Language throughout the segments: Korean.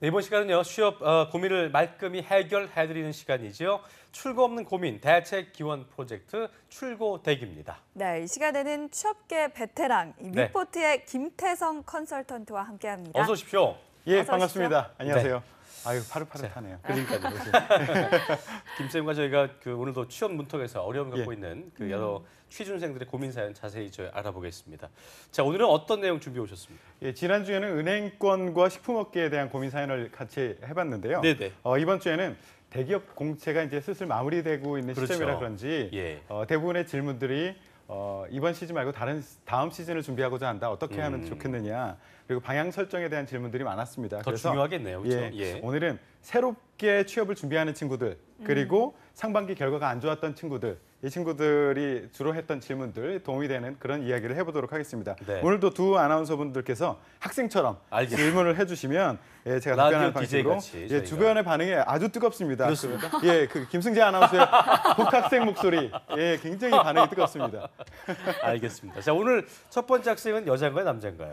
네, 이번 시간은요 취업 어, 고민을 말끔히 해결해드리는 시간이죠출고 없는 고민 대책 기원 프로젝트 출고 대기입니다. 네, 이 시간에는 취업계 베테랑 위포트의 네. 김태성 컨설턴트와 함께합니다. 어서 오십시오. 예, 어서 반갑습니다. 오십시오. 안녕하세요. 네. 아유 파릇파릇하네요. 그러니까요. 김 쌤과 저희가 그 오늘도 취업 문턱에서 어려움 을 갖고 예. 있는 그 음. 여러 취준생들의 고민 사연 자세히 저희 알아보겠습니다. 자 오늘은 어떤 내용 준비해 오셨습니까? 예, 지난 주에는 은행권과 식품업계에 대한 고민 사연을 같이 해봤는데요. 네네. 네. 어, 이번 주에는 대기업 공채가 이제 슬슬 마무리되고 있는 그렇죠. 시점이라 그런지 예. 어, 대부분의 질문들이 어, 이번 시즌 말고 다른 다음 시즌을 준비하고자 한다. 어떻게 하면 음. 좋겠느냐. 그리고 방향 설정에 대한 질문들이 많았습니다. 더 그래서, 중요하겠네요. 그렇죠? 예, 예. 오늘은 새롭게 취업을 준비하는 친구들 그리고 음. 상반기 결과가 안 좋았던 친구들 이 친구들이 주로 했던 질문들 동의되는 그런 이야기를 해보도록 하겠습니다. 네. 오늘도 두 아나운서분들께서 학생처럼 알겠습니다. 질문을 해주시면 예, 제가 답변하는 방식으로 같이, 예, 주변의 반응이 아주 뜨겁습니다. 그렇습니까? 그, 예, 그 김승재 아나운서의 복학생 목소리 예, 굉장히 반응이 뜨겁습니다. 알겠습니다. 자 오늘 첫 번째 학생은 여자인가요, 남자인가요?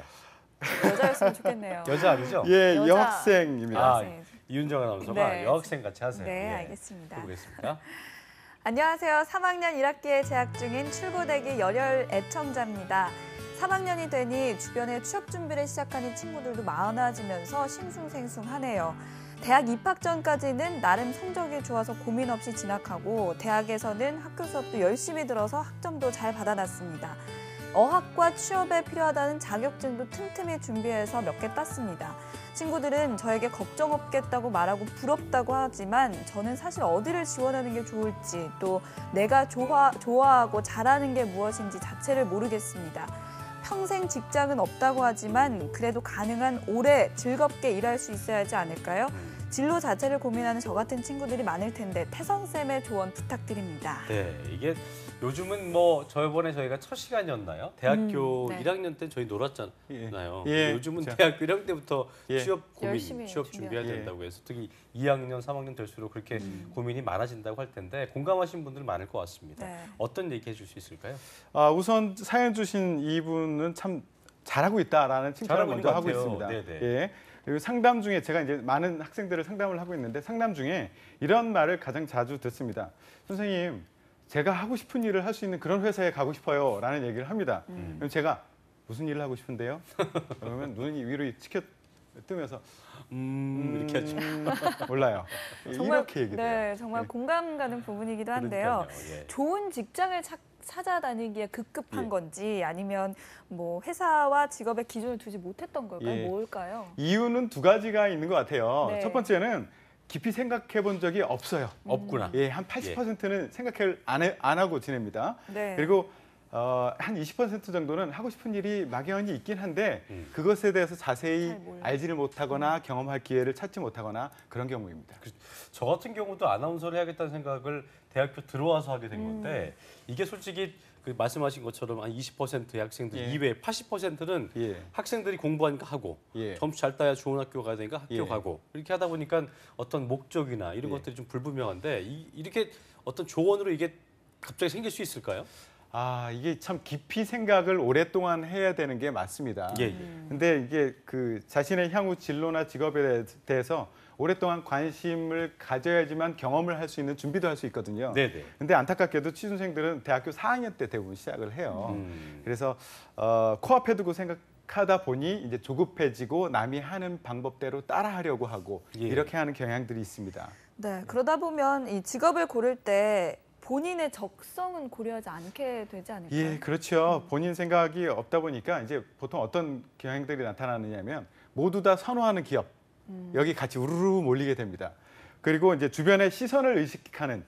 여자였으면 좋겠네요. 여자 아니죠? 예, 여자... 여학생입니다. 아, 네. 이윤정 아나운서가 네. 여학생 같이 하세요. 네, 예, 알겠습니다. 보겠습니다. 안녕하세요. 3학년 1학기에 재학 중인 출고대기 열혈 애청자입니다. 3학년이 되니 주변에 취업 준비를 시작하는 친구들도 많아지면서 싱숭생숭하네요. 대학 입학 전까지는 나름 성적이 좋아서 고민 없이 진학하고 대학에서는 학교 수업도 열심히 들어서 학점도 잘 받아놨습니다. 어학과 취업에 필요하다는 자격증도 틈틈이 준비해서 몇 개 땄습니다. 친구들은 저에게 걱정 없겠다고 말하고 부럽다고 하지만 저는 사실 어디를 지원하는 게 좋을지 또 내가 좋아, 좋아하고 잘하는 게 무엇인지 자체를 모르겠습니다. 평생 직장은 없다고 하지만 그래도 가능한 오래 즐겁게 일할 수 있어야 하지 않을까요? 음. 진로 자체를 고민하는 저 같은 친구들이 많을 텐데 태선쌤의 조언 부탁드립니다. 네, 이게 요즘은 뭐 저번에 저희가 첫 시간이었나요? 대학교 음, 네. 1학년 때 저희 놀았잖아요. 예. 예. 요즘은 자. 대학교 1학년 때부터 예. 취업 고민, 취업 준비해야 준비 된다고 해서 특히 2학년, 3학년 될수록 그렇게 음. 고민이 많아진다고 할 텐데 공감하신 분들 많을 것 같습니다. 네. 어떤 얘기 해줄 수 있을까요? 아, 우선 사연 주신 이분은 참 잘하고 있다라는 칭찬을 먼저 하고 있습니다. 네네. 네. 예. 상담 중에 제가 이제 많은 학생들을 상담을 하고 있는데 상담 중에 이런 말을 가장 자주 듣습니다. 선생님, 제가 하고 싶은 일을 할 수 있는 그런 회사에 가고 싶어요. 라는 얘기를 합니다. 음. 그럼 제가 무슨 일을 하고 싶은데요? 그러면 눈이 위로 치켜 뜨면서 음, 음. 이렇게 하죠. 몰라요. 정말, 이렇게 얘기해요. 네, 정말 예. 공감 가는 부분이기도 한데요. 예. 좋은 직장을 찾고 찾아다니기에 급급한 예. 건지 아니면 뭐 회사와 직업의 기준을 두지 못했던 걸까요? 예. 뭘까요? 이유는 두 가지가 있는 것 같아요. 네. 첫 번째는 깊이 생각해 본 적이 없어요. 없구나. 예, 한 80%는 예. 생각을 안, 해, 안 하고 지냅니다. 네. 그리고 어, 한20% 정도는 하고 싶은 일이 막연히 있긴 한데 음. 그것에 대해서 자세히 알지를 못하거나 음. 경험할 기회를 찾지 못하거나 그런 경우입니다. 그, 저 같은 경우도 아나운서를 해야겠다는 생각을 대학교 들어와서 하게 된 음. 건데 음. 이게 솔직히 그 말씀하신 것처럼 한 20%의 학생들 예. 이외에 80%는 예. 학생들이 공부하니까 하고 예. 점수 잘 따야 좋은 학교 가야 되니까 학교 예. 가고 이렇게 하다 보니까 어떤 목적이나 이런 예. 것들이 좀 불분명한데 이, 이렇게 어떤 조언으로 이게 갑자기 생길 수 있을까요? 아 이게 참 깊이 생각을 오랫동안 해야 되는 게 맞습니다. 예, 예, 근데 이게 그 자신의 향후 진로나 직업에 대해서 오랫동안 관심을 가져야지만 경험을 할 수 있는 준비도 할 수 있거든요. 네네. 네. 근데 안타깝게도 취준생들은 대학교 4학년 때 대부분 시작을 해요. 음. 그래서 어, 코앞에 두고 생각 하다 보니 이제 조급해지고 남이 하는 방법대로 따라하려고 하고 예. 이렇게 하는 경향들이 있습니다. 네, 그러다 보면 이 직업을 고를 때 본인의 적성은 고려하지 않게 되지 않을까요? 예, 그렇죠. 음. 본인 생각이 없다 보니까 이제 보통 어떤 경향들이 나타나느냐면 모두 다 선호하는 기업 음. 여기 같이 우르르 몰리게 됩니다. 그리고 이제 주변의 시선을 의식하는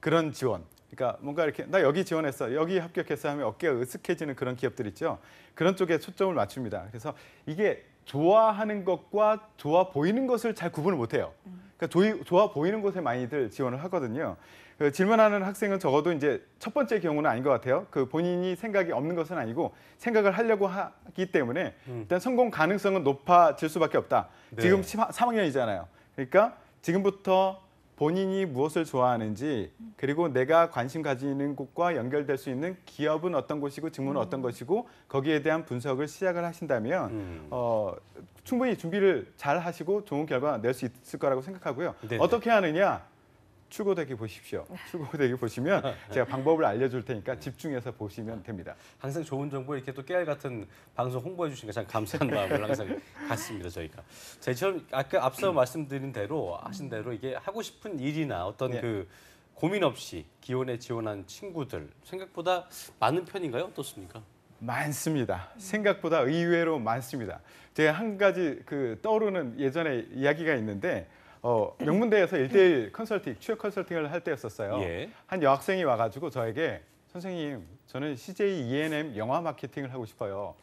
그런 지원. 그러니까 뭔가 이렇게 나 여기 지원했어, 여기 합격했어 하면 어깨가 으쓱해지는 그런 기업들 있죠. 그런 쪽에 초점을 맞춥니다. 그래서 이게 좋아하는 것과 좋아 보이는 것을 잘 구분을 못해요. 음. 그러니까 좋아 보이는 곳에 많이들 지원을 하거든요. 그 질문하는 학생은 적어도 이제 첫 번째 경우는 아닌 것 같아요. 그 본인이 생각이 없는 것은 아니고 생각을 하려고 하기 때문에 음. 일단 성공 가능성은 높아질 수밖에 없다. 네. 지금 3학년이잖아요. 그러니까 지금부터 본인이 무엇을 좋아하는지 그리고 내가 관심 가지는 곳과 연결될 수 있는 기업은 어떤 곳이고 직무는 음. 어떤 것이고 거기에 대한 분석을 시작을 하신다면 음. 어, 충분히 준비를 잘 하시고 좋은 결과 낼 수 있을 거라고 생각하고요. 네네. 어떻게 하느냐 추고되기 보십시오. 추고되기 보시면 제가 방법을 알려줄 테니까 집중해서 보시면 됩니다. 항상 좋은 정보 이렇게 또 깨알 같은 방송 홍보해 주시니까 참 감사한 마음을 항상 갖습니다 저희가. 제처럼 아까 앞서 말씀드린 대로 하신 대로 이게 하고 싶은 일이나 어떤 네. 그 고민 없이 기원에 지원한 친구들 생각보다 많은 편인가요? 어떻습니까? 많습니다. 생각보다 의외로 많습니다. 제가 한 가지 그 떠오르는 예전에 이야기가 있는데 어, 네. 명문대에서 일대일 컨설팅, 취업 컨설팅을 할 때였었어요. 예. 한 여학생이 와가지고 저에게 선생님, 저는 CJ E&M n 영화 마케팅을 하고 싶어요.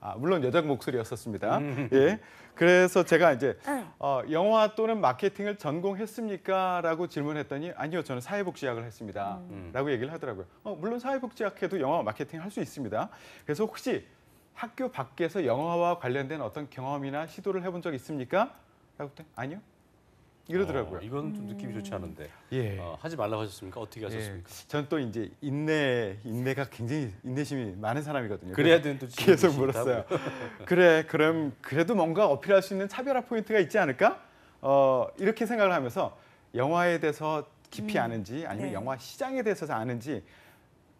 아, 물론 여자 목소리였었습니다. 음. 예. 그래서 제가 이제 네. 어, 영화 또는 마케팅을 전공했습니까? 라고 질문했더니 아니요, 저는 사회복지학을 했습니다. 음. 라고 얘기를 하더라고요. 어, 물론 사회복지학해도 영화 마케팅 할수 있습니다. 그래서 혹시 학교 밖에서 영화와 관련된 어떤 경험이나 시도를 해본 적 있습니까? 라고 했더니 아니요, 이러더라고요. 어, 이건 좀 느낌이 좋지 않은데. 예. 어, 하지 말라고 하셨습니까? 어떻게 예. 하셨습니까? 예. 전또 이제 인내 인내가 굉장히 인내심이 많은 사람이거든요. 그래야 되는 또 계속 물었어요. 그래 그럼 그래도 뭔가 어필할 수 있는 차별화 포인트가 있지 않을까? 어, 이렇게 생각을 하면서 영화에 대해서 깊이 음, 아는지 아니면 네. 영화 시장에 대해서 아는지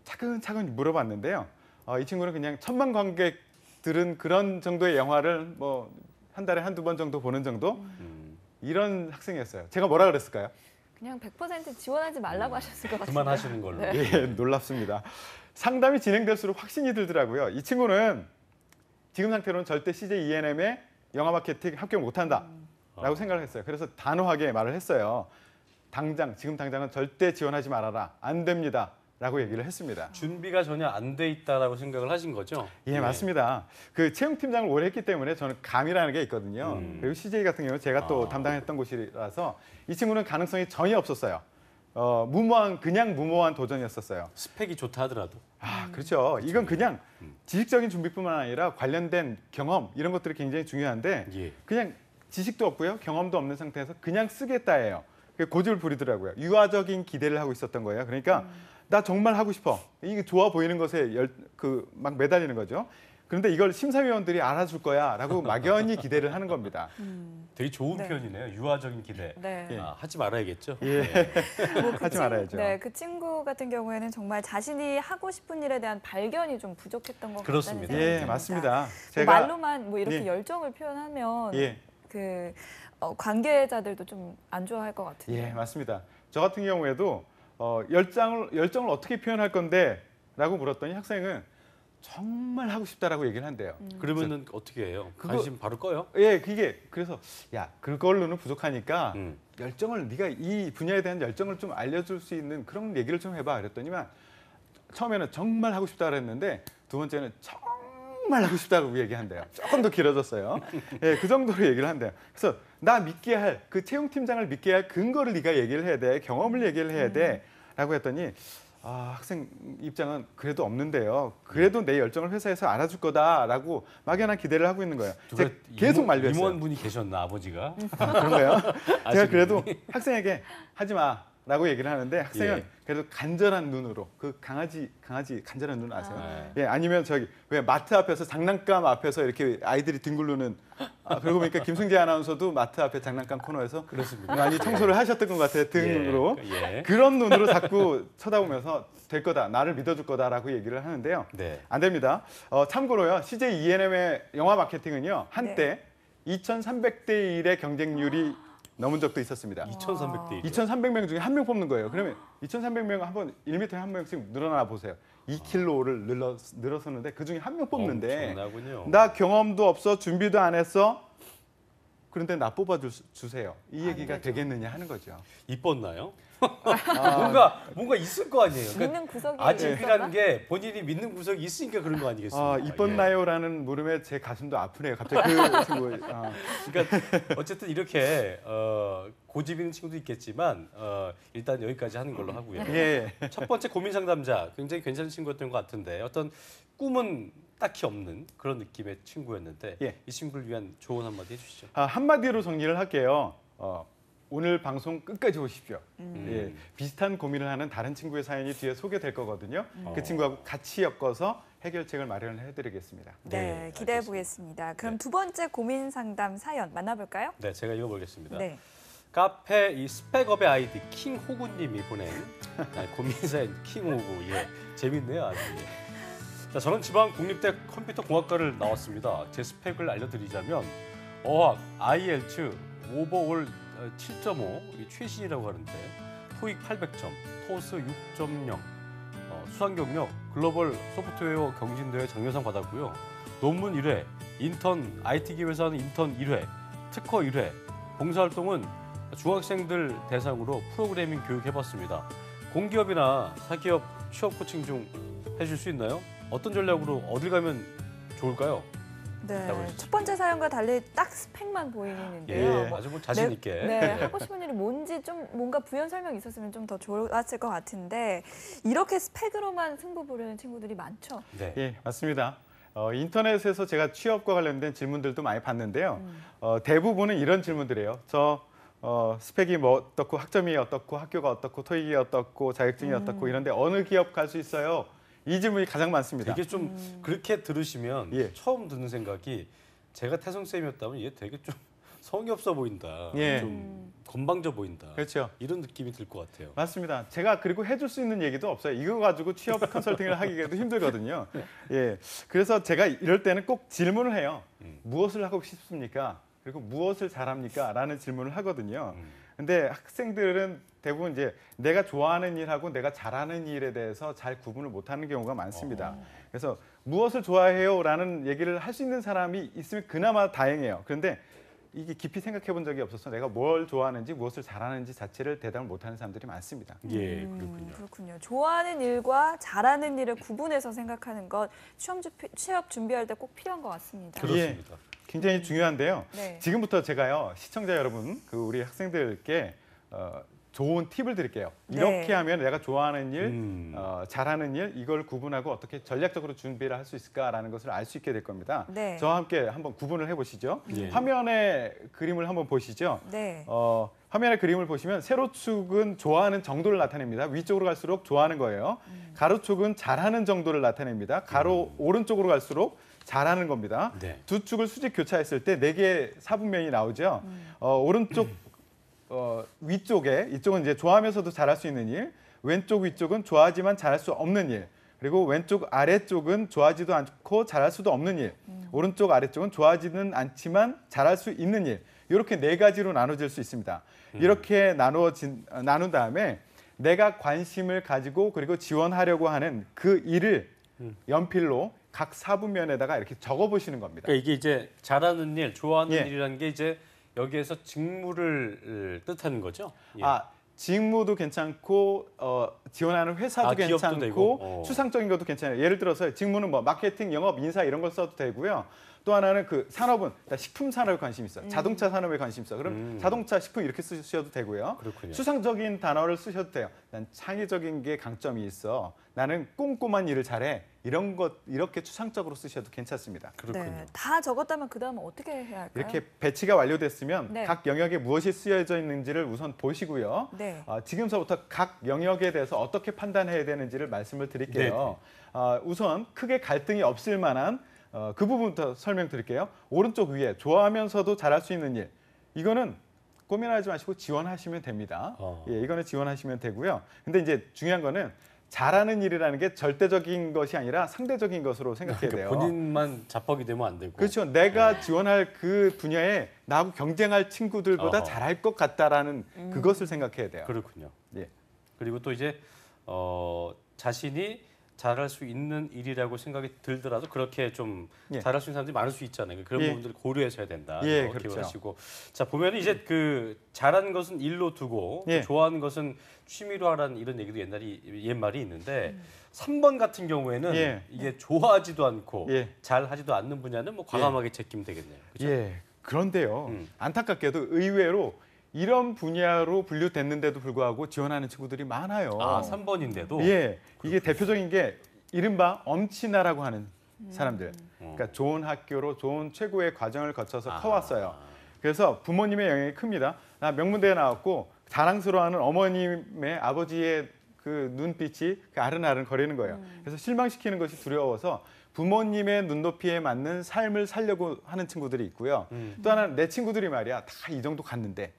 차근차근 물어봤는데요. 어, 이 친구는 그냥 천만 관객들은 그런 정도의 영화를 뭐 한 달에 한두 번 정도 보는 정도. 음. 이런 학생이었어요. 제가 뭐라 그랬을까요? 그냥 100% 지원하지 말라고 음, 하셨을 것 같아요. 그만하시는 걸로. 네. 예, 놀랍습니다. 상담이 진행될수록 확신이 들더라고요. 이 친구는 지금 상태로는 절대 CJ ENM에 영화 마케팅 합격 못한다 음. 라고 아. 생각을 했어요. 그래서 단호하게 말을 했어요. 당장, 지금 당장은 절대 지원하지 말아라. 안 됩니다. 라고 얘기를 했습니다. 준비가 전혀 안 돼 있다라고 생각을 하신 거죠? 예, 네. 맞습니다. 그 채용팀장을 오래 했기 때문에 저는 감이라는 게 있거든요. 음. 그리고 CJ 같은 경우는 제가 또 아. 담당했던 곳이라서 이 친구는 가능성이 전혀 없었어요. 어, 무모한 그냥 무모한 도전이었었어요. 스펙이 좋다 하더라도. 아, 그렇죠. 이건 음. 그냥 음. 지식적인 준비뿐만 아니라 관련된 경험 이런 것들이 굉장히 중요한데 예. 그냥 지식도 없고요. 경험도 없는 상태에서 그냥 쓰겠다예요. 고집을 부리더라고요. 유아적인 기대를 하고 있었던 거예요. 그러니까 음. 나 정말 하고 싶어. 이게 좋아 보이는 것에 그막 매달리는 거죠. 그런데 이걸 심사위원들이 알아줄 거야라고 막연히 기대를 하는 겁니다. 음. 되게 좋은 네. 표현이네요. 유아적인 기대. 네. 아, 예. 하지 말아야겠죠. 예. 네. 뭐그 하지 친, 말아야죠. 네, 그 친구 같은 경우에는 정말 자신이 하고 싶은 일에 대한 발견이 좀 부족했던 것 그렇습니다. 같다는 생각이 예, 듭니다. 예, 맞습니다. 뭐 제가 뭐 말로만 뭐 이렇게 예. 열정을 표현하면 예. 그 어, 관계자들도 좀 안 좋아할 것 같은데. 예, 맞습니다. 저 같은 경우에도 어, 열정을, 열정을 어떻게 표현할 건데? 라고 물었더니 학생은 정말 하고 싶다라고 얘기를 한대요. 음. 그러면은 어떻게 해요? 그거, 관심 바로 꺼요? 예, 그게 그래서 야 그걸로는 부족하니까 음. 열정을 네가 이 분야에 대한 열정을 좀 알려줄 수 있는 그런 얘기를 좀 해봐. 그랬더니만 처음에는 정말 하고 싶다 그랬는데 두 번째는 정말 하고 싶다고 얘기한대요. 조금 더 길어졌어요. 예, 그 정도로 얘기를 한대요. 그래서 나 믿게 할 그 채용 팀장을 믿게 할 근거를 네가 얘기를 해야 돼 경험을 얘기를 해야 돼라고 했더니 아, 학생 입장은 그래도 없는데요. 그래도 내 열정을 회사에서 알아줄 거다라고 막연한 기대를 하고 있는 거예요. 제가 계속 말렸어요. 임원분이 계셨나 아버지가? 아, 그런 거요 제가 그래도 학생에게 하지 마. 라고 얘기를 하는데 학생은 예. 그래도 간절한 눈으로 그 강아지 강아지 간절한 눈 아세요? 아. 예 아니면 저기 왜 마트 앞에서 장난감 앞에서 이렇게 아이들이 뒹굴르는 아, 그러고 보니까 김승재 아나운서도 마트 앞에 장난감 코너에서 그렇습니까? 많이 청소를 예. 하셨던 것 같아요 등으로 예. 그, 예. 그런 눈으로 자꾸 쳐다보면서 될 거다 나를 믿어줄 거다라고 얘기를 하는데요 네. 안 됩니다 어, 참고로요 CJ ENM의 영화 마케팅은요 한때 네. 2,300대 1의 경쟁률이 넘은 적도 있었습니다. 2,300대 2,300명 중에 한 명 뽑는 거예요. 그러면 2,300명 한 번 1m에 한 명씩 늘어나 보세요. 2kg를 늘었, 었는데그 중에 한 명 뽑는데 나 경험도 없어 준비도 안 했어 그런데 나 뽑아 주세요. 이 얘기가 되겠느냐 하는 거죠. 이뻤나요? 아. 뭔가 뭔가 있을 거 아니에요. 그러니까 믿는 구석이 아직이라는게 본인이 믿는 구석이 있으니까 그런 거 아니겠습니까? 아, 이뻤나요라는 예. 물음에 제 가슴도 아프네요. 갑자기 그 친구. 아. 그러니까 어쨌든 이렇게 어, 고집 있는 친구도 있겠지만 어, 일단 여기까지 하는 걸로 하고요. 예. 첫 번째 고민 상담자 굉장히 괜찮은 친구였던 것 같은데 어떤 꿈은 딱히 없는 그런 느낌의 친구였는데 예. 이 친구를 위한 조언 한마디 해주시죠. 아, 한마디로 정리를 할게요. 어, 오늘 방송 끝까지 오십시오. 음. 예, 비슷한 고민을 하는 다른 친구의 사연이 뒤에 소개될 거거든요. 음. 그 친구하고 같이 엮어서 해결책을 마련 해드리겠습니다. 네, 네 기대해 보겠습니다. 그럼 네. 두 번째 고민 상담 사연 만나볼까요? 네, 제가 읽어보겠습니다. 네. 카페 이 스펙업의 아이디 킹호구님이 보낸 고민 사연 킹호구. 예, 재밌네요, 아주. 예. 자, 저는 지방 국립대 컴퓨터공학과를 나왔습니다. 제 스펙을 알려드리자면 어학, IELTS, 오버올 7.5 최신이라고 하는데 토익 800점, 토스 6.0, 어, 수상 경력 글로벌 소프트웨어 경진대회 장려상 받았고요. 논문 1회, 인턴 IT 기회사는 인턴 1회, 특허 1회, 봉사활동은 중학생들 대상으로 프로그래밍 교육 해봤습니다. 공기업이나 사기업 취업 코칭 좀 해줄 수 있나요? 어떤 전략으로 어딜 가면 좋을까요? 네, 첫 번째 사연과 달리 딱 스펙만 보이는데요. 예, 뭐, 아주 뭐 자신 네, 있게. 네, 네, 하고 싶은 일이 뭔지 좀 뭔가 부연 설명이 있었으면 좀 더 좋았을 것 같은데 이렇게 스펙으로만 승부 보려는 친구들이 많죠. 네, 예, 맞습니다. 어, 인터넷에서 제가 취업과 관련된 질문들도 많이 봤는데요. 음. 어, 대부분은 이런 질문들이에요. 저 어, 스펙이 뭐 어떻고 학점이 어떻고 학교가 어떻고 토익이 어떻고 자격증이 음. 어떻고 이런데 어느 기업 갈 수 있어요? 이 질문이 가장 많습니다. 이게좀 음. 그렇게 들으시면 예. 처음 듣는 생각이 제가 태성 쌤이었다면 얘 되게 좀성이 없어 보인다. 예. 좀 음. 건방져 보인다. 그렇죠. 이런 느낌이 들 것 같아요. 맞습니다. 제가 그리고 해줄 수 있는 얘기도 없어요. 이거 가지고 취업 컨설팅을 하기에도 힘들거든요. 네. 예. 그래서 제가 이럴 때는 꼭 질문을 해요. 음. 무엇을 하고 싶습니까? 그리고 무엇을 잘합니까? 라는 질문을 하거든요. 음. 근데 학생들은 대부분 이제 내가 좋아하는 일하고 내가 잘하는 일에 대해서 잘 구분을 못하는 경우가 많습니다. 어. 그래서 무엇을 좋아해요라는 얘기를 할 수 있는 사람이 있으면 그나마 다행이에요. 그런데 이게 깊이 생각해 본 적이 없어서 내가 뭘 좋아하는지 무엇을 잘하는지 자체를 대답을 못하는 사람들이 많습니다. 음, 예, 음, 그렇군요. 그렇군요. 좋아하는 일과 잘하는 일을 구분해서 생각하는 것 취업, 주, 취업 준비할 때 꼭 필요한 것 같습니다. 그렇습니다. 예, 굉장히 중요한데요. 네. 지금부터 제가요 시청자 여러분, 그 우리 학생들께 어, 좋은 팁을 드릴게요. 네. 이렇게 네. 하면 내가 좋아하는 일, 음. 어, 잘하는 일 이걸 구분하고 어떻게 전략적으로 준비를 할 수 있을까라는 것을 알 수 있게 될 겁니다. 네. 저와 함께 한번 구분을 해보시죠. 네. 예. 화면의 그림을 한번 보시죠. 네. 어, 화면의 그림을 보시면 세로축은 좋아하는 정도를 나타냅니다. 위쪽으로 갈수록 좋아하는 거예요. 음. 가로축은 잘하는 정도를 나타냅니다. 가로 음. 오른쪽으로 갈수록 잘하는 겁니다. 네. 두 축을 수직 교차했을 때 네 개의 사분면이 나오죠. 음. 어, 오른쪽 어, 위쪽에 이쪽은 이제 좋아하면서도 잘할 수 있는 일, 왼쪽 위쪽은 좋아하지만 잘할 수 없는 일, 그리고 왼쪽 아래쪽은 좋아하지도 않고 잘할 수도 없는 일, 음. 오른쪽 아래쪽은 좋아하지는 않지만 잘할 수 있는 일 이렇게 네 가지로 나눠질 수 있습니다. 음. 이렇게 나누어진 어, 나눈 다음에 내가 관심을 가지고 그리고 지원하려고 하는 그 일을 음. 연필로 각 사분면에다가 이렇게 적어 보시는 겁니다. 그러니까 이게 이제 잘하는 일, 좋아하는 예. 일이라는 게 이제 여기에서 직무를 뜻하는 거죠? 예. 아 직무도 괜찮고 어, 지원하는 회사도 아, 괜찮고 되고, 어. 추상적인 것도 괜찮아요. 예를 들어서 직무는 뭐 마케팅, 영업, 인사 이런 걸 써도 되고요. 또 하나는 그 산업은 식품 산업에 관심 있어. 음. 자동차 산업에 관심 있어. 그럼 음. 자동차 식품 이렇게 쓰셔도 되고요. 그렇군요. 수상적인 단어를 쓰셔도 돼요. 난 창의적인 게 강점이 있어. 나는 꼼꼼한 일을 잘해. 이런 것 이렇게 추상적으로 쓰셔도 괜찮습니다. 그렇군요. 네, 다 적었다면 그 다음은 어떻게 해야 할까요? 이렇게 배치가 완료됐으면 네. 각 영역에 무엇이 쓰여져 있는지를 우선 보시고요. 네. 어, 지금서부터 각 영역에 대해서 어떻게 판단해야 되는지를 말씀을 드릴게요. 네, 네. 어, 우선 크게 갈등이 없을 만한 어, 그 부분부터 설명드릴게요. 오른쪽 위에 좋아하면서도 잘할 수 있는 일. 이거는 고민하지 마시고 지원하시면 됩니다. 어. 예, 이거는 지원하시면 되고요. 근데 이제 중요한 거는 잘하는 일이라는 게 절대적인 것이 아니라 상대적인 것으로 생각해야 그러니까 돼요. 본인만 자뻑이 되면 안 되고. 그렇죠. 내가 네. 지원할 그 분야에 나하고 경쟁할 친구들보다 어 잘할 것 같다라는 음. 그것을 생각해야 돼요. 그렇군요. 예. 그리고 또 이제 어, 자신이 잘할 수 있는 일이라고 생각이 들더라도 그렇게 좀 예. 잘할 수 있는 사람들이 많을 수 있잖아요. 그 그런 예. 부분들을 고려해셔야 된다. 예, 이렇게 그렇죠. 하시고 자 보면 은 이제 그 잘한 것은 일로 두고 그 예. 좋아하는 것은 취미로 하라는 이런 얘기도 옛날이 옛말이 있는데 음. 3번 같은 경우에는 예. 이게 좋아하지도 않고 예. 잘하지도 않는 분야는 뭐 예. 과감하게 제끼면 되겠네요. 그렇죠? 예. 그런데요. 음. 안타깝게도 의외로 이런 분야로 분류됐는데도 불구하고 지원하는 친구들이 많아요. 아, 3번인데도? 예. 이게 그렇군요. 대표적인 게 이른바 엄친아라고 하는 음. 사람들. 그러니까 어. 좋은 학교로 좋은 최고의 과정을 거쳐서 아. 커왔어요. 그래서 부모님의 영향이 큽니다. 나 명문대에 나왔고 자랑스러워하는 어머님의 아버지의 그 눈빛이 그 아른아른 거리는 거예요. 음. 그래서 실망시키는 것이 두려워서 부모님의 눈높이에 맞는 삶을 살려고 하는 친구들이 있고요. 음. 또 하나는 내 친구들이 말이야 다 이 정도 갔는데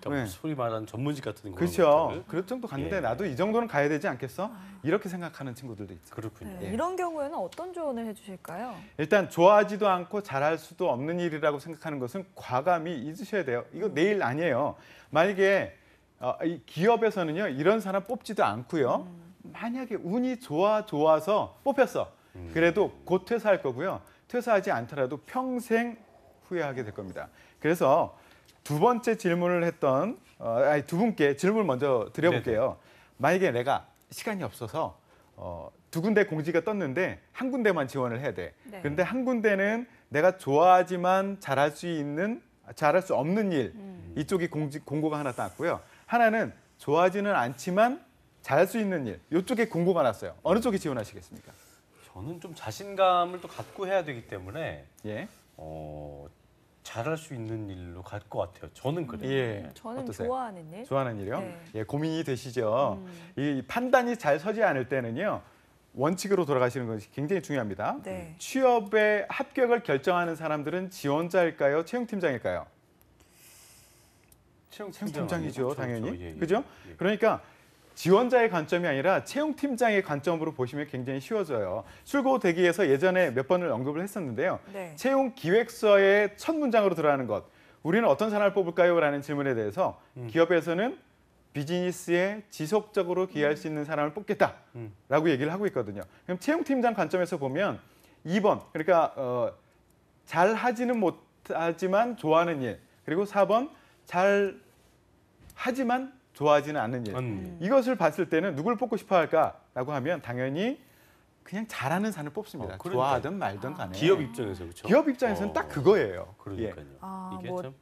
그러니까 네. 소위 말하는 전문직 같은 그렇죠. 것들을. 그럴 정도 갔는데 예. 나도 이 정도는 가야 되지 않겠어? 아. 이렇게 생각하는 친구들도 있죠. 그렇군요. 네, 예. 이런 경우에는 어떤 조언을 해주실까요? 일단 좋아하지도 않고 잘할 수도 없는 일이라고 생각하는 것은 과감히 잊으셔야 돼요. 이거 음. 내일 아니에요. 만약에 어, 이 기업에서는요 이런 사람 뽑지도 않고요. 음. 만약에 운이 좋아 좋아서 뽑혔어. 음. 그래도 곧 퇴사할 거고요. 퇴사하지 않더라도 평생 후회하게 될 겁니다. 그래서 두 번째 질문을 했던 어, 아니 두 분께 질문 먼저 드려볼게요. 네. 만약에 내가 시간이 없어서 어, 두 군데 공지가 떴는데 한 군데만 지원을 해야 돼. 네. 그런데 한 군데는 내가 좋아하지만 잘할 수 있는 잘할 수 없는 일 음. 이쪽이 공지, 공고가 하나 났고요. 하나는 좋아하지는 않지만 잘할 수 있는 일 이쪽에 공고가 났어요. 어느 쪽에 지원하시겠습니까? 저는 좀 자신감을 또 갖고 해야 되기 때문에 예. 어, 잘할 수 있는 일로 갈 것 같아요. 저는 그래요. 예. 음, 저는 어떠세요? 좋아하는 일. 좋아하는 일이요? 네. 예, 고민이 되시죠. 음. 이 판단이 잘 서지 않을 때는요. 원칙으로 돌아가시는 것이 굉장히 중요합니다. 네. 음, 취업에 합격을 결정하는 사람들은 지원자일까요? 채용팀장일까요? 채용, 채용팀장이죠, 그렇죠. 당연히. 예, 예. 그죠? 예. 그러니까 지원자의 관점이 아니라 채용팀장의 관점으로 보시면 굉장히 쉬워져요. 출고 대기에서 예전에 몇 번을 언급을 했었는데요. 네. 채용 기획서의 첫 문장으로 들어가는 것. 우리는 어떤 사람을 뽑을까요? 라는 질문에 대해서 음. 기업에서는 비즈니스에 지속적으로 기여할 수 음. 있는 사람을 뽑겠다라고 음. 얘기를 하고 있거든요. 그럼 채용팀장 관점에서 보면 2번, 그러니까 어, 잘 하지는 못하지만 좋아하는 일, 그리고 4번, 잘 하지만 좋아하지는 않는 일. 음. 이것을 봤을 때는 누굴 뽑고 싶어 할까라고 하면 당연히 그냥 잘하는 사을 뽑습니다. 어, 좋아하든 말든 간에. 기업 입장에서 그렇죠. 기업 입장에서는 어. 딱 그거예요. 그러니까요. 예. 아, 이게 뭐, 참.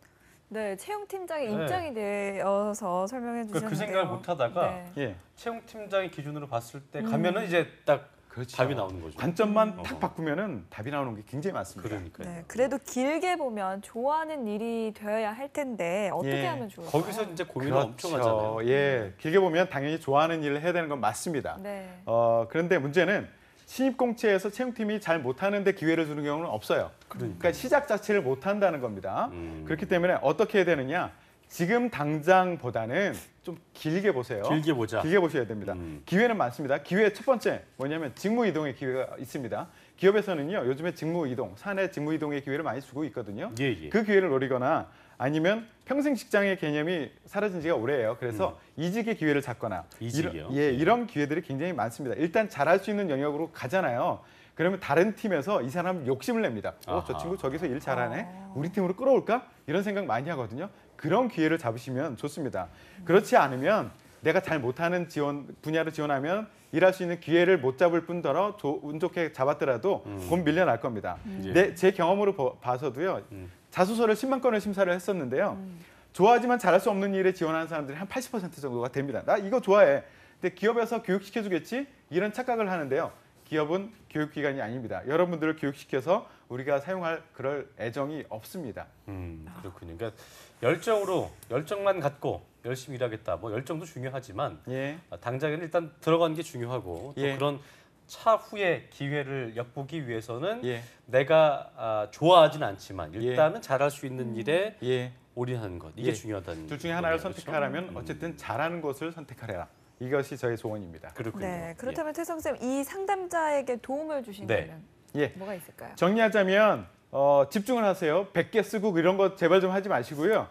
네, 채용 팀장의 입장이 네. 되어서 설명해 그, 그 주셨는데요. 니그 생각을 못 하다가 네. 예. 채용 팀장의 기준으로 봤을 때 음. 가면은 음. 이제 딱 그렇죠. 답이 나오는 거죠. 관점만 어. 탁 바꾸면은 답이 나오는 게 굉장히 많습니다. 그러니까 네, 그래도 길게 보면 좋아하는 일이 되어야 할 텐데 어떻게 예. 하면 좋을까요? 거기서 이제 고민을 그렇죠. 엄청 하잖아요. 예, 길게 보면 당연히 좋아하는 일을 해야 되는 건 맞습니다. 네. 어, 그런데 문제는 신입 공채에서 채용팀이 잘 못하는데 기회를 주는 경우는 없어요. 그러니까, 그러니까 시작 자체를 못한다는 겁니다. 음. 그렇기 때문에 어떻게 해야 되느냐? 지금 당장보다는 좀 길게 보세요. 길게 보자. 길게 보셔야 됩니다. 음. 기회는 많습니다. 기회 첫 번째 뭐냐면 직무 이동의 기회가 있습니다. 기업에서는요 요즘에 직무 이동, 사내 직무 이동의 기회를 많이 주고 있거든요. 예, 예. 그 기회를 노리거나 아니면 평생 직장의 개념이 사라진 지가 오래예요. 그래서 음. 이직의 기회를 잡거나 이직이요? 이런, 예, 예, 이런 기회들이 굉장히 많습니다. 일단 잘할 수 있는 영역으로 가잖아요. 그러면 다른 팀에서 이 사람 욕심을 냅니다. 어, 저 친구 저기서 일 잘하네. 아. 우리 팀으로 끌어올까? 이런 생각 많이 하거든요. 그런 기회를 잡으시면 좋습니다. 그렇지 않으면 내가 잘 못하는 지원 분야를 지원하면 일할 수 있는 기회를 못 잡을 뿐더러 조, 운 좋게 잡았더라도 음. 곧 밀려날 겁니다. 음. 예. 내, 제 경험으로 보, 봐서도요. 음. 자소서를 10만 건을 심사를 했었는데요. 음. 좋아하지만 잘할 수 없는 일에 지원하는 사람들이 한 80% 정도가 됩니다. 나 이거 좋아해. 근데 기업에서 교육시켜주겠지? 이런 착각을 하는데요. 기업은 교육기관이 아닙니다. 여러분들을 교육시켜서 우리가 사용할 그럴 애정이 없습니다. 음, 그렇군요. 그러니까 열정으로 열정만 갖고 열심히 일하겠다. 뭐 열정도 중요하지만 예. 어, 당장에는 일단 들어가는 게 중요하고 또 예. 그런 차후의 기회를 엿보기 위해서는 예. 내가 아, 좋아하진 않지만 예. 일단은 잘할 수 있는 일에 예. 올인하는 것 이게 예. 중요하다는 둘 중에 하나를 거네요. 선택하라면 그렇죠? 음. 어쨌든 잘하는 것을 선택하라. 이것이 저의 소원입니다. 그렇군요. 네, 예. 그렇다면 태성 쌤, 이 상담자에게 도움을 주신 네. 거는 예. 뭐가 있을까요? 정리하자면 어, 집중을 하세요. 100개 쓰고 이런 거 제발 좀 하지 마시고요.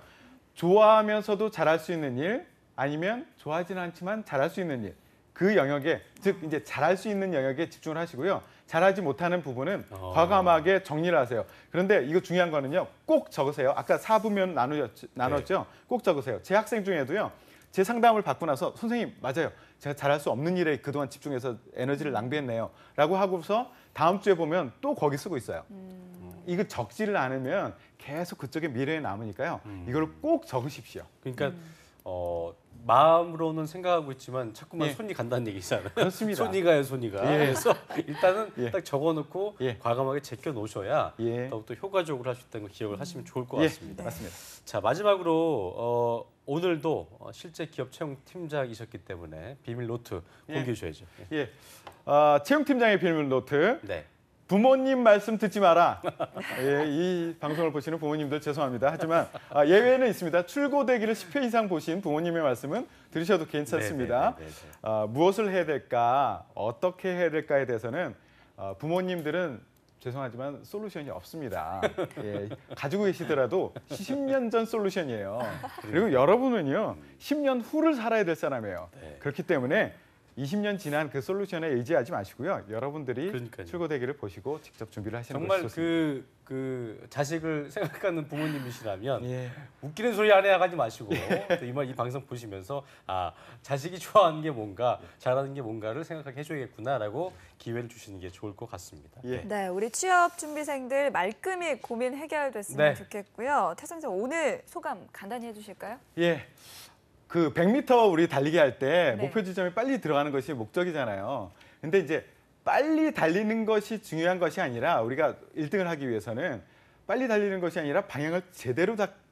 좋아하면서도 잘할 수 있는 일 아니면 좋아하지는 않지만 잘할 수 있는 일. 그 영역에 즉 이제 잘할 수 있는 영역에 집중을 하시고요. 잘하지 못하는 부분은 어... 과감하게 정리를 하세요. 그런데 이거 중요한 거는요. 꼭 적으세요. 아까 사부면 나누었, 나눴죠. 네. 꼭 적으세요. 제 학생 중에도요. 제 상담을 받고 나서 선생님 맞아요. 제가 잘할 수 없는 일에 그동안 집중해서 에너지를 낭비했네요. 라고 하고서 다음 주에 보면 또 거기 쓰고 있어요. 음. 이거 적지를 않으면 계속 그쪽에 미래에 남으니까요. 음. 이걸 꼭 적으십시오. 그러니까 음. 어, 마음으로는 생각하고 있지만 자꾸만 예. 손이 간다는 얘기잖아요. 그렇습니다. 손이 가요, 손이 가. 예. 그래서 일단은 예. 딱 적어놓고 예. 과감하게 제껴 놓으셔야 예. 더욱더 효과적으로 할 수 있다는 걸 기억을 하시면 좋을 것 예. 같습니다. 맞습니다. 자 마지막으로 어, 오늘도 어, 실제 기업 채용 팀장이셨기 때문에 비밀 노트 공개해 주셔야죠. 예. 어, 아, 채용 팀장의 비밀 노트. 네. 부모님 말씀 듣지 마라. 예, 이 방송을 보시는 부모님들 죄송합니다. 하지만 아, 예외는 있습니다. 출고되기를 10회 이상 보신 부모님의 말씀은 들으셔도 괜찮습니다. 네, 네, 네, 아, 무엇을 해야 될까, 어떻게 해야 될까에 대해서는 아, 부모님들은 죄송하지만 솔루션이 없습니다. 예, 가지고 계시더라도 10년 전 솔루션이에요. 그리고 여러분은요, 10년 후를 살아야 될 사람이에요. 그렇기 때문에 20년 지난 그 솔루션에 의지하지 마시고요. 여러분들이 그러니까요. 출고 대기를 보시고 직접 준비를 하시는 정말 것이 그, 좋습니다. 그, 그 자식을 생각하는 부모님이시라면 예. 웃기는 소리 안 해야 하지 마시고 이말 이 방송 보시면서 아 자식이 좋아하는 게 뭔가 잘하는 게 뭔가를 생각하게 해줘야겠구나라고 기회를 주시는 게 좋을 것 같습니다. 예. 네, 우리 취업 준비생들 말끔히 고민 해결됐으면 네. 좋겠고요. 태선생 오늘 소감 간단히 해주실까요? 예. 그 100m 우리 달리기 할때 네. 목표 지점에 빨리 들어가는 것이 목적이잖아요. 근데 이제 빨리 달리는 것이 중요한 것이 아니라 우리가 1등을 하기 위해서는 빨리 달리는 것이 아니라 방향을 제대로 잡,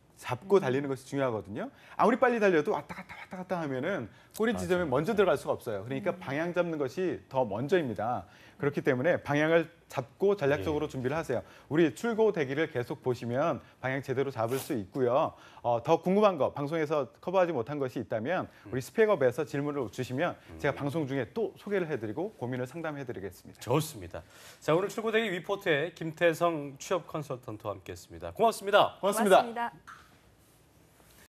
고 음. 달리는 것이 중요하거든요. 아무리 빨리 달려도 왔다 갔다 왔다 갔다 하면은 꼬리 지점에 먼저 들어갈 수가 없어요. 그러니까 음. 방향 잡는 것이 더 먼저입니다. 그렇기 때문에 방향을 잡고 전략적으로 예. 준비를 하세요. 우리 출고 대기를 계속 보시면 방향 제대로 잡을 수 있고요. 어, 더 궁금한 거 방송에서 커버하지 못한 것이 있다면 음. 우리 스펙업에서 질문을 주시면 음. 제가 방송 중에 또 소개를 해드리고 고민을 상담해드리겠습니다. 좋습니다. 자 오늘 출고 대기 위포트의 김태성 취업 컨설턴트와 함께했습니다. 고맙습니다. 고맙습니다. 고맙습니다.